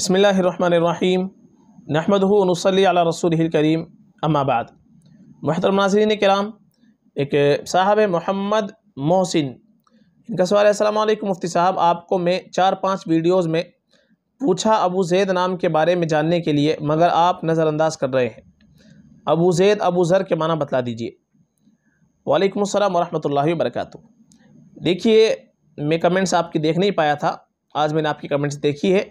بسم اللہ الرحمن الرحیم محمد نصلی علی رسول کریم بعد محترم ناظرین کرام ایک صاحب محمد محسن ان کا سوال ہے السلام علیکم مفتی صاحب آپ کو میں چار پانچ ویڈیوز میں پوچھا ابو زید نام کے بارے میں جاننے کے لیے مگر آپ نظر انداز کر رہے ہیں ابو زید ابو ذر کے معنی بتلا دیجئے وعلیکم السلام ورحمۃ اللہ وبرکاتہ دیکھیے میں کمنٹس آپ کی دیکھ نہیں پایا تھا آج میں نے آپ کی کمنٹس دیکھی ہے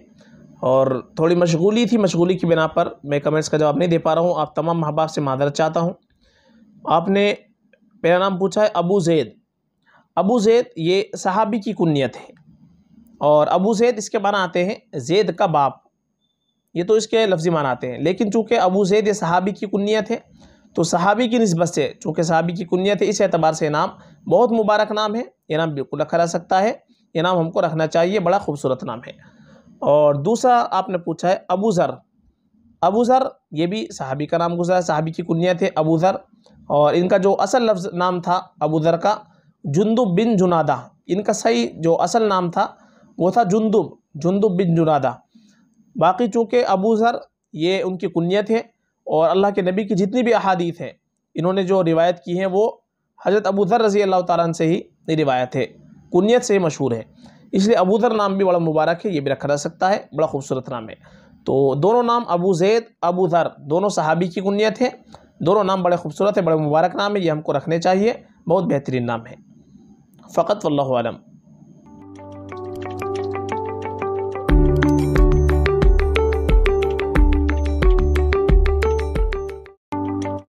اور تھوڑی مشغولی تھی مشغولی کی بنا پر میں کمنٹس کا جواب نہیں دے پا رہا ہوں آپ تمام محباب سے معذرت چاہتا ہوں آپ نے میرا نام پوچھا ہے ابو زید ابو زید یہ صحابی کی کنیت ہے اور ابو زید اس کے معنی آتے ہیں زید کا باپ یہ تو اس کے لفظی معنی آتے ہیں لیکن چونکہ ابو زید یہ صحابی کی کنیت ہے تو صحابی کی نسبت سے چونکہ صحابی کی کنیت ہے اس اعتبار سے یہ نام بہت مبارک نام ہے یہ نام بالکل رکھا رہ سکتا ہے یہ نام ہم کو رکھنا چاہیے بڑا خوبصورت نام ہے اور دوسرا آپ نے پوچھا ہے ابو ذر ابو ذر یہ بھی صحابی کا نام گزرا ہے صحابی کی کنیت ہے ابو ذر اور ان کا جو اصل لفظ نام تھا ابو ذر کا جندب بن جنادہ ان کا صحیح جو اصل نام تھا وہ تھا جندب جندب بن جنادہ باقی چونکہ ابو ذر یہ ان کی کنیت ہے اور اللہ کے نبی کی جتنی بھی احادیث ہیں انہوں نے جو روایت کی ہیں وہ حضرت ابو ذر رضی اللہ تعالیٰ سے ہی روایت ہے کنیت سے ہی مشہور ہے اس لیے ذر نام بھی بڑا مبارک ہے یہ بھی رکھا جا سکتا ہے بڑا خوبصورت نام ہے تو دونوں نام ابو زید ابو ذر دونوں صحابی کی کنیت ہے دونوں نام بڑے خوبصورت ہے بڑے مبارک نام ہے یہ ہم کو رکھنے چاہیے بہت بہترین نام ہے فقط واللہ علم عالم